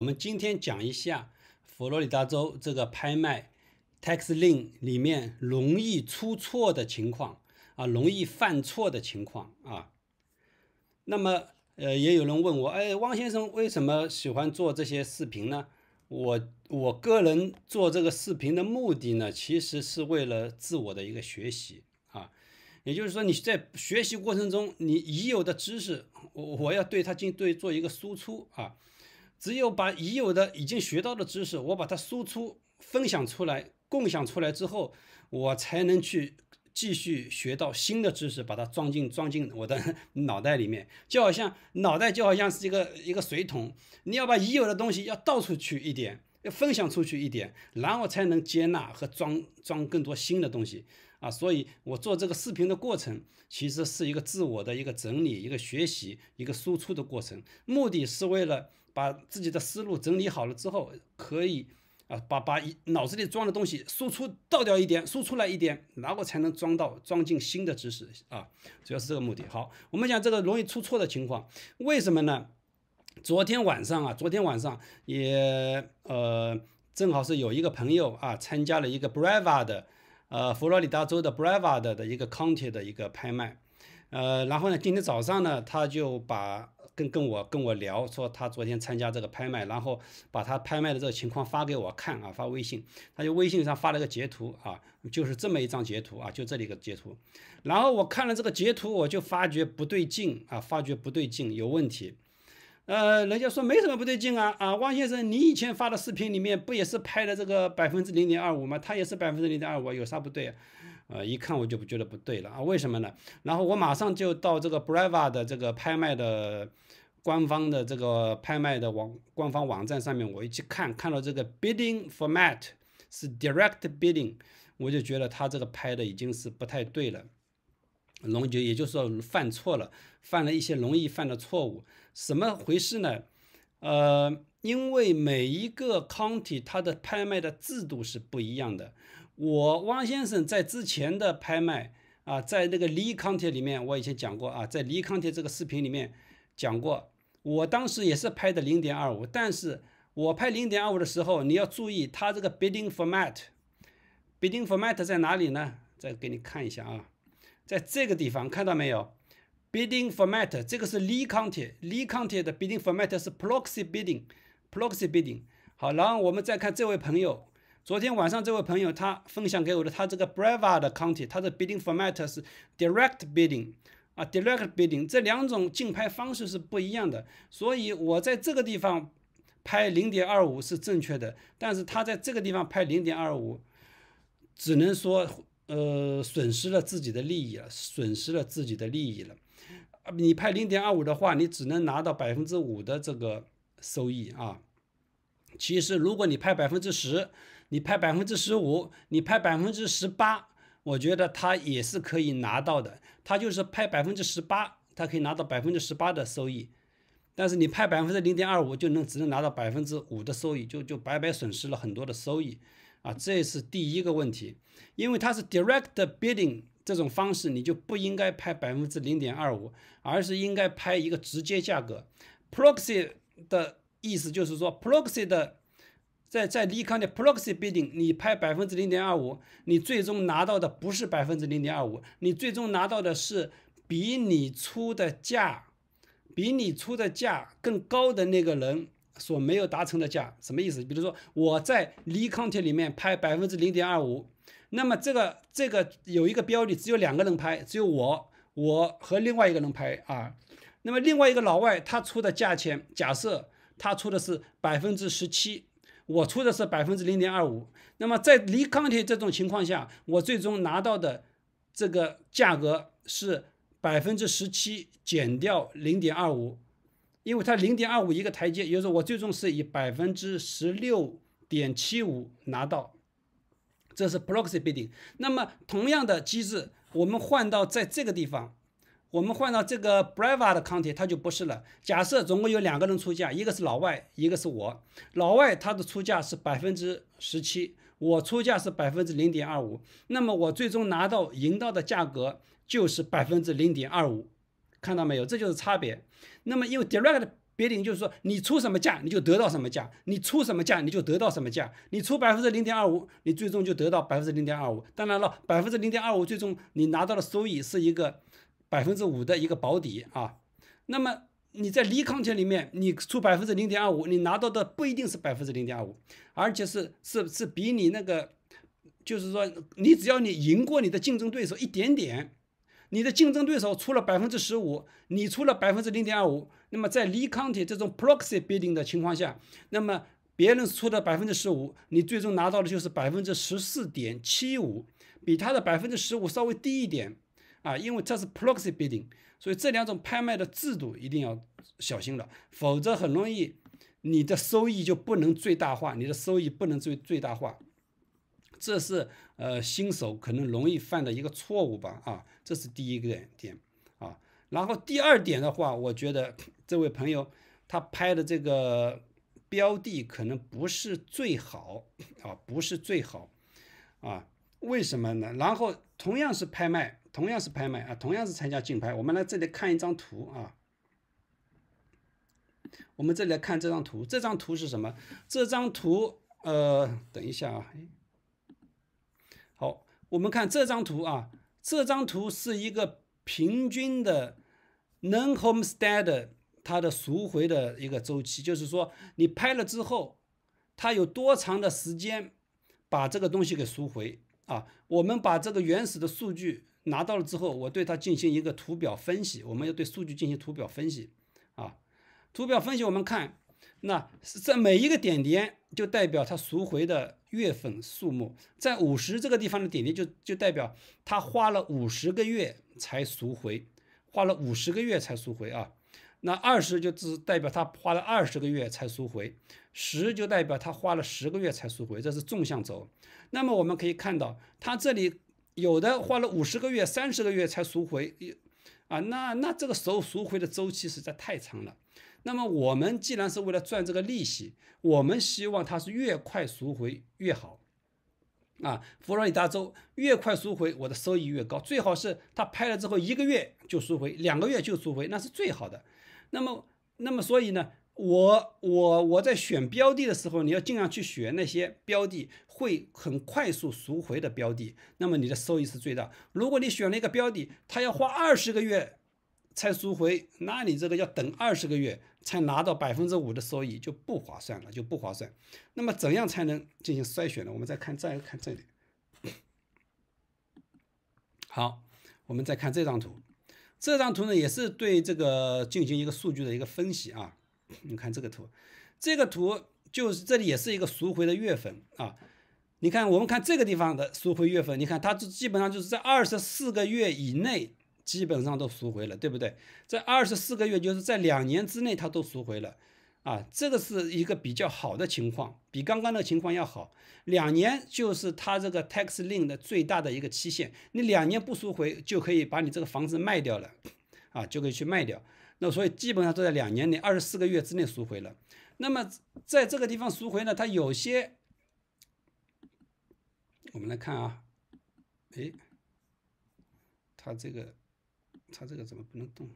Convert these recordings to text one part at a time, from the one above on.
我们今天讲一下佛罗里达州这个拍卖 tax lien 里面容易出错的情况啊，容易犯错的情况啊。那么呃，也有人问我，哎，汪先生为什么喜欢做这些视频呢？我我个人做这个视频的目的呢，其实是为了自我的一个学习啊。也就是说，你在学习过程中，你已有的知识，我我要对它进对做一个输出啊。只有把已有的、已经学到的知识，我把它输出、分享出来、共享出来之后，我才能去继续学到新的知识，把它装进、装进我的脑袋里面。就好像脑袋就好像是一个一个水桶，你要把已有的东西要倒出去一点，要分享出去一点，然后才能接纳和装装更多新的东西啊！所以我做这个视频的过程，其实是一个自我的一个整理、一个学习、一个输出的过程，目的是为了。把自己的思路整理好了之后，可以啊把把脑子里装的东西输出倒掉一点，输出来一点，然后才能装到装进新的知识啊，主要是这个目的。好，我们讲这个容易出错的情况，为什么呢？昨天晚上啊，昨天晚上也呃正好是有一个朋友啊参加了一个 Brevard 呃佛罗里达州的 Brevard 的一个 county 的一个拍卖，呃然后呢今天早上呢他就把。跟跟我跟我聊说他昨天参加这个拍卖，然后把他拍卖的这个情况发给我看啊，发微信，他就微信上发了个截图啊，就是这么一张截图啊，就这里个截图。然后我看了这个截图，我就发觉不对劲啊，发觉不对劲有问题。呃，人家说没什么不对劲啊，啊，汪先生，你以前发的视频里面不也是拍的这个百分之零点二五吗？他也是百分之零点二五，有啥不对？呃，一看我就不觉得不对了啊？为什么呢？然后我马上就到这个 Brava 的这个拍卖的官方的这个拍卖的网官方网站上面，我一去看，看到这个 Bidding Format 是 Direct Bidding，我就觉得他这个拍的已经是不太对了，容易，也就是说犯错了，犯了一些容易犯的错误。什么回事呢？呃，因为每一个 c o u n t y 它的拍卖的制度是不一样的。我汪先生在之前的拍卖啊，在那个 n 康铁里面，我以前讲过啊，在 n 康铁这个视频里面讲过。我当时也是拍的零点二五，但是我拍零点二五的时候，你要注意它这个 bidding format。bidding format 在哪里呢？再给你看一下啊，在这个地方看到没有？bidding format 这个是 c 康铁，n 康铁的 bidding format 是 proxy bidding。proxy bidding。好，然后我们再看这位朋友。昨天晚上这位朋友他分享给我的，他这个 Brava 的抗体，他的 bidding format 是 direct bidding，啊 direct bidding，这两种竞拍方式是不一样的，所以我在这个地方拍零点二五是正确的，但是他在这个地方拍零点二五，只能说呃损失了自己的利益了，损失了自己的利益了。你拍零点二五的话，你只能拿到百分之五的这个收益啊。其实，如果你拍百分之十，你拍百分之十五，你拍百分之十八，我觉得他也是可以拿到的。他就是拍百分之十八，他可以拿到百分之十八的收益。但是你拍百分之零点二五，就能只能拿到百分之五的收益，就就白白损失了很多的收益啊！这是第一个问题，因为它是 direct bidding 这种方式，你就不应该拍百分之零点二五，而是应该拍一个直接价格，proxy 的。意思就是说，proxy 的在在 liqun 的 proxy bidding，你拍百分之零点二五，你最终拿到的不是百分之零点二五，你最终拿到的是比你出的价比你出的价更高的那个人所没有达成的价，什么意思？比如说我在 liqun 里面拍百分之零点二五，那么这个这个有一个标的，只有两个人拍，只有我我和另外一个人拍啊，那么另外一个老外他出的价钱，假设。他出的是百分之十七，我出的是百分之零点二五。那么在离钢铁这种情况下，我最终拿到的这个价格是百分之十七减掉零点二五，因为它零点二五一个台阶，也就是说我最终是以百分之十六点七五拿到。这是 proxy bidding。那么同样的机制，我们换到在这个地方。我们换到这个 b r e v a 的 t 体，它就不是了。假设总共有两个人出价，一个是老外，一个是我。老外他的出价是百分之十七，我出价是百分之零点二五。那么我最终拿到赢到的价格就是百分之零点二五，看到没有？这就是差别。那么因为 Direct 别领就是说，你出什么价你就得到什么价，你出什么价你就得到什么价。你出百分之零点二五，你最终就得到百分之零点二五。当然了，百分之零点二五最终你拿到的收益是一个。百分之五的一个保底啊，那么你在离康铁里面，你出百分之零点二五，你拿到的不一定是百分之零点二五，而且是是是比你那个，就是说你只要你赢过你的竞争对手一点点，你的竞争对手出了百分之十五，你出了百分之零点二五，那么在离康铁这种 proxy bidding 的情况下，那么别人出的百分之十五，你最终拿到的就是百分之十四点七五，比他的百分之十五稍微低一点。啊，因为这是 proxy bidding，所以这两种拍卖的制度一定要小心了，否则很容易你的收益就不能最大化，你的收益不能最最大化，这是呃新手可能容易犯的一个错误吧？啊，这是第一个点啊。然后第二点的话，我觉得这位朋友他拍的这个标的可能不是最好啊，不是最好啊。为什么呢？然后同样是拍卖，同样是拍卖啊，同样是参加竞拍。我们来这里看一张图啊，我们再来看这张图。这张图是什么？这张图，呃，等一下啊。好，我们看这张图啊，这张图是一个平均的 non-homestead 它的赎回的一个周期，就是说你拍了之后，它有多长的时间把这个东西给赎回？啊，我们把这个原始的数据拿到了之后，我对它进行一个图表分析。我们要对数据进行图表分析啊，图表分析我们看，那在每一个点点就代表它赎回的月份数目，在五十这个地方的点点就就代表它花了五十个月才赎回，花了五十个月才赎回啊。那二十就只代表他花了二十个月才赎回，十就代表他花了十个月才赎回，这是纵向轴。那么我们可以看到，他这里有的花了五十个月、三十个月才赎回，有啊，那那这个时候赎回的周期实在太长了。那么我们既然是为了赚这个利息，我们希望它是越快赎回越好。啊，佛罗里达州越快赎回，我的收益越高。最好是他拍了之后一个月就赎回，两个月就赎回，那是最好的。那么，那么所以呢，我我我在选标的的时候，你要尽量去选那些标的会很快速赎回的标的，那么你的收益是最大。如果你选了一个标的，它要花二十个月。才赎回，那你这个要等二十个月才拿到百分之五的收益，就不划算了，就不划算。那么怎样才能进行筛选呢？我们再看再看这里。好，我们再看这张图，这张图呢也是对这个进行一个数据的一个分析啊。你看这个图，这个图就是这里也是一个赎回的月份啊。你看，我们看这个地方的赎回月份，你看它基本上就是在二十四个月以内。基本上都赎回了，对不对？这二十四个月就是在两年之内，他都赎回了，啊，这个是一个比较好的情况，比刚刚的情况要好。两年就是他这个 tax l i n k 的最大的一个期限，你两年不赎回，就可以把你这个房子卖掉了，啊，就可以去卖掉。那所以基本上都在两年内、二十四个月之内赎回了。那么在这个地方赎回呢，它有些，我们来看啊，哎，它这个。它这个怎么不能动？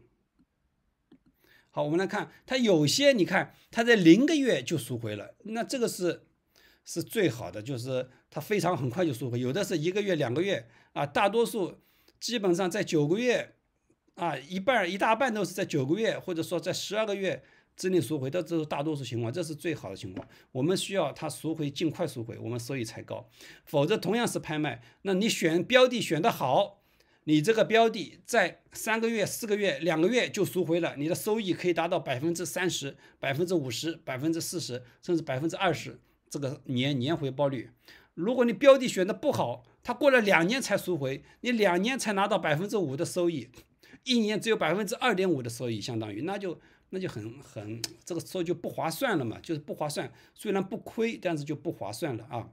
好，我们来看，它有些你看，它在零个月就赎回了，那这个是是最好的，就是它非常很快就赎回。有的是一个月、两个月啊，大多数基本上在九个月啊，一半一大半都是在九个月或者说在十二个月之内赎回，的，这是大多数情况，这是最好的情况。我们需要它赎回，尽快赎回，我们收益才高。否则同样是拍卖，那你选标的选的好。你这个标的在三个月、四个月、两个月就赎回了，你的收益可以达到百分之三十、百分之五十、百分之四十，甚至百分之二十这个年年回报率。如果你标的选的不好，它过了两年才赎回，你两年才拿到百分之五的收益，一年只有百分之二点五的收益，相当于那就那就很很，这个时候就不划算了嘛，就是不划算。虽然不亏，但是就不划算了啊。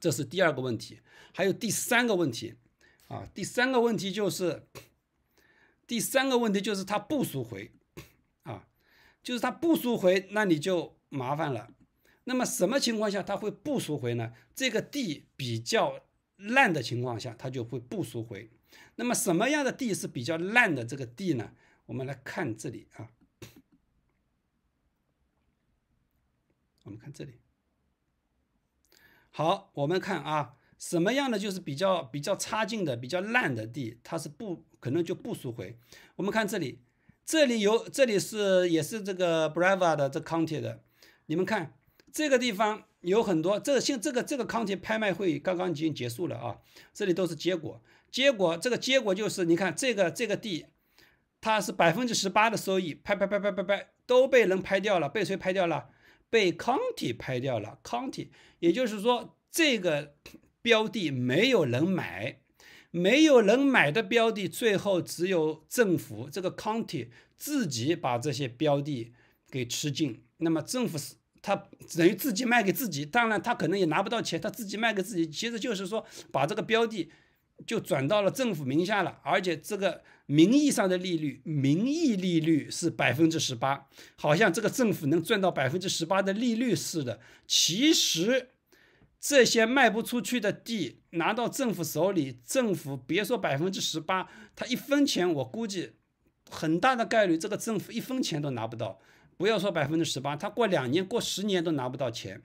这是第二个问题，还有第三个问题。啊，第三个问题就是，第三个问题就是他不赎回，啊，就是他不赎回，那你就麻烦了。那么什么情况下他会不赎回呢？这个地比较烂的情况下，他就会不赎回。那么什么样的地是比较烂的这个地呢？我们来看这里啊，我们看这里，好，我们看啊。什么样的就是比较比较差劲的、比较烂的地，它是不可能就不赎回。我们看这里，这里有这里是也是这个 Brava 的这 County 的，你们看这个地方有很多。这现这个这个 County 拍卖会刚刚已经结束了啊，这里都是结果，结果这个结果就是你看这个这个地，它是百分之十八的收益，拍拍拍拍拍拍都被人拍掉了，被谁拍掉了？被 County 拍掉了，County，也就是说这个。标的没有人买，没有人买的标的，最后只有政府这个 county 自己把这些标的给吃尽。那么政府是它等于自己卖给自己，当然他可能也拿不到钱，他自己卖给自己，其实就是说把这个标的就转到了政府名下了，而且这个名义上的利率，名义利率是百分之十八，好像这个政府能赚到百分之十八的利率似的，其实。这些卖不出去的地拿到政府手里，政府别说百分之十八，他一分钱，我估计很大的概率这个政府一分钱都拿不到。不要说百分之十八，他过两年、过十年都拿不到钱，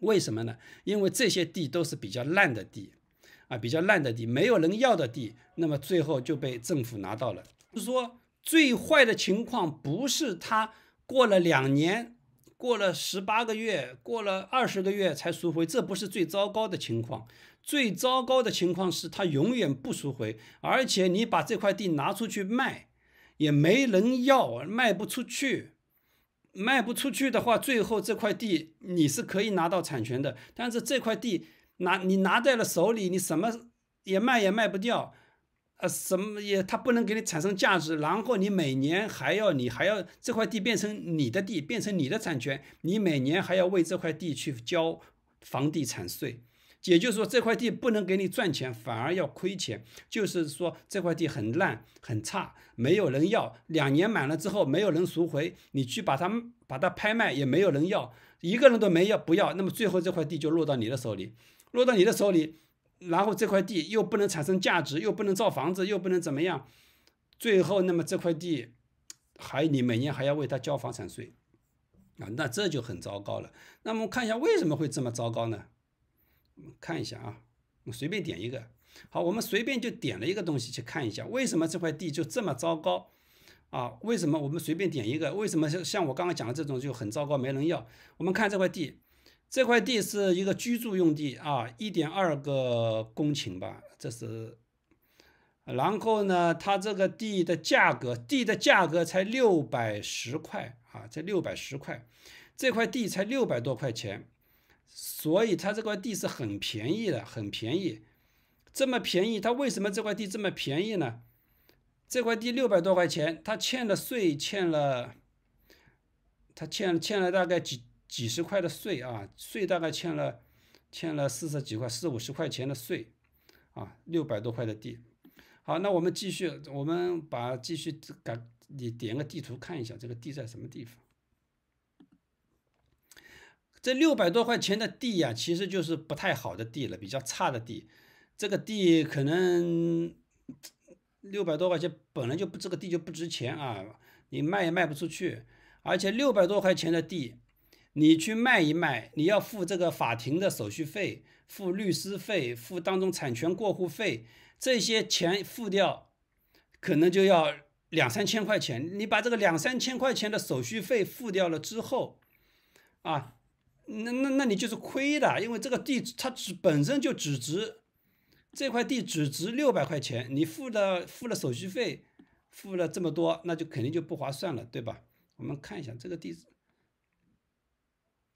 为什么呢？因为这些地都是比较烂的地，啊，比较烂的地，没有人要的地，那么最后就被政府拿到了。就是说，最坏的情况不是他过了两年。过了十八个月，过了二十个月才赎回，这不是最糟糕的情况。最糟糕的情况是它永远不赎回，而且你把这块地拿出去卖，也没人要，卖不出去。卖不出去的话，最后这块地你是可以拿到产权的，但是这块地拿你拿在了手里，你什么也卖也卖不掉。呃，什么也，它不能给你产生价值，然后你每年还要，你还要这块地变成你的地，变成你的产权，你每年还要为这块地去交房地产税。也就是说，这块地不能给你赚钱，反而要亏钱。就是说，这块地很烂、很差，没有人要。两年满了之后，没有人赎回，你去把它把它拍卖，也没有人要，一个人都没要，不要。那么最后这块地就落到你的手里，落到你的手里。然后这块地又不能产生价值，又不能造房子，又不能怎么样，最后那么这块地还你每年还要为他交房产税，啊，那这就很糟糕了。那么看一下为什么会这么糟糕呢？我们看一下啊，我随便点一个，好，我们随便就点了一个东西去看一下，为什么这块地就这么糟糕啊？为什么我们随便点一个？为什么像我刚刚讲的这种就很糟糕，没人要？我们看这块地。这块地是一个居住用地啊，一点二个公顷吧，这是。然后呢，它这个地的价格，地的价格才六百十块啊，才六百十块。这块地才六百多块钱，所以它这块地是很便宜的，很便宜。这么便宜，它为什么这块地这么便宜呢？这块地六百多块钱，它欠了税，欠了，它欠欠了大概几。几十块的税啊，税大概欠了，欠了四十几块、四五十块钱的税，啊，六百多块的地。好，那我们继续，我们把继续改，你点个地图看一下，这个地在什么地方？这六百多块钱的地呀，其实就是不太好的地了，比较差的地。这个地可能六百多块钱，本来就不，这个地就不值钱啊，你卖也卖不出去。而且六百多块钱的地。你去卖一卖，你要付这个法庭的手续费，付律师费，付当中产权过户费，这些钱付掉，可能就要两三千块钱。你把这个两三千块钱的手续费付掉了之后，啊，那那那你就是亏的，因为这个地它只本身就只值这块地只值六百块钱，你付了付了手续费，付了这么多，那就肯定就不划算了，对吧？我们看一下这个地。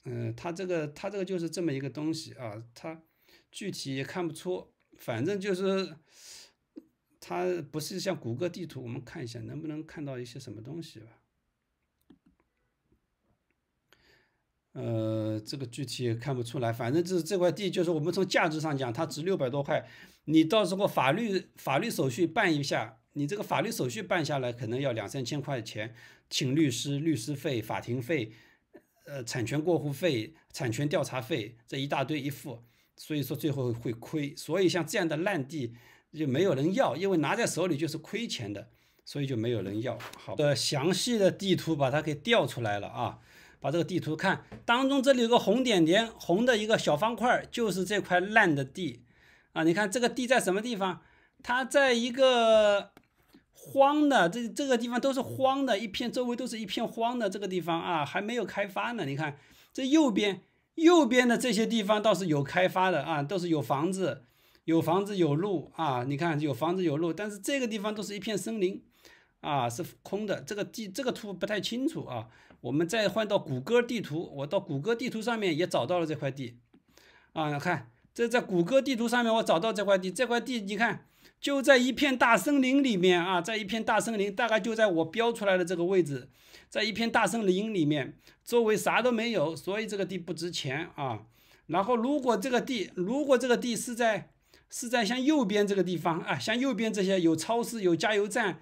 嗯，它这个，它这个就是这么一个东西啊，它具体也看不出，反正就是它不是像谷歌地图，我们看一下能不能看到一些什么东西吧。呃，这个具体也看不出来，反正就是这块地，就是我们从价值上讲，它值六百多块。你到时候法律法律手续办一下，你这个法律手续办下来可能要两三千块钱，请律师、律师费、法庭费。呃，产权过户费、产权调查费这一大堆一付，所以说最后会亏。所以像这样的烂地就没有人要，因为拿在手里就是亏钱的，所以就没有人要。好的，详细的地图把它给调出来了啊，把这个地图看，当中这里有个红点点，红的一个小方块就是这块烂的地啊。你看这个地在什么地方？它在一个。荒的，这这个地方都是荒的，一片周围都是一片荒的。这个地方啊，还没有开发呢。你看，这右边右边的这些地方倒是有开发的啊，都是有房子、有房子、有路啊。你看有房子有路，但是这个地方都是一片森林，啊，是空的。这个地这个图不太清楚啊。我们再换到谷歌地图，我到谷歌地图上面也找到了这块地。啊，看这在谷歌地图上面我找到这块地，这块地你看。就在一片大森林里面啊，在一片大森林，大概就在我标出来的这个位置，在一片大森林里面，周围啥都没有，所以这个地不值钱啊。然后，如果这个地，如果这个地是在是在向右边这个地方啊，向右边这些有超市、有加油站，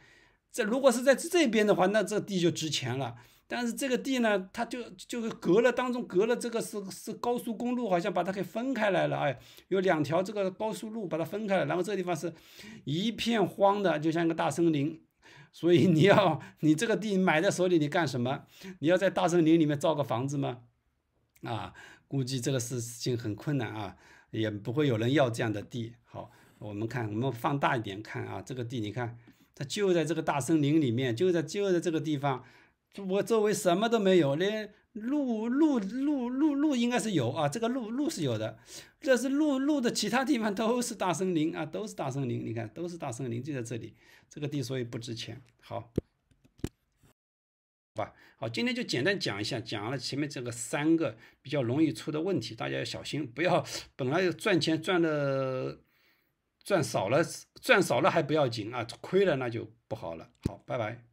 这如果是在这边的话，那这地就值钱了。但是这个地呢，它就就是隔了，当中隔了这个是是高速公路，好像把它给分开来了，哎，有两条这个高速路把它分开来，然后这个地方是一片荒的，就像一个大森林，所以你要你这个地买在手里你干什么？你要在大森林里面造个房子吗？啊，估计这个事情很困难啊，也不会有人要这样的地。好，我们看，我们放大一点看啊，这个地你看，它就在这个大森林里面，就在就在这个地方。我周围什么都没有，连路路路路路应该是有啊，这个路路是有的，这是路路的其他地方都是大森林啊，都是大森林，你看都是大森林就在这里，这个地所以不值钱，好，吧，好，今天就简单讲一下，讲了前面这个三个比较容易出的问题，大家要小心，不要本来赚钱赚的赚少了，赚少了还不要紧啊，亏了那就不好了，好，拜拜。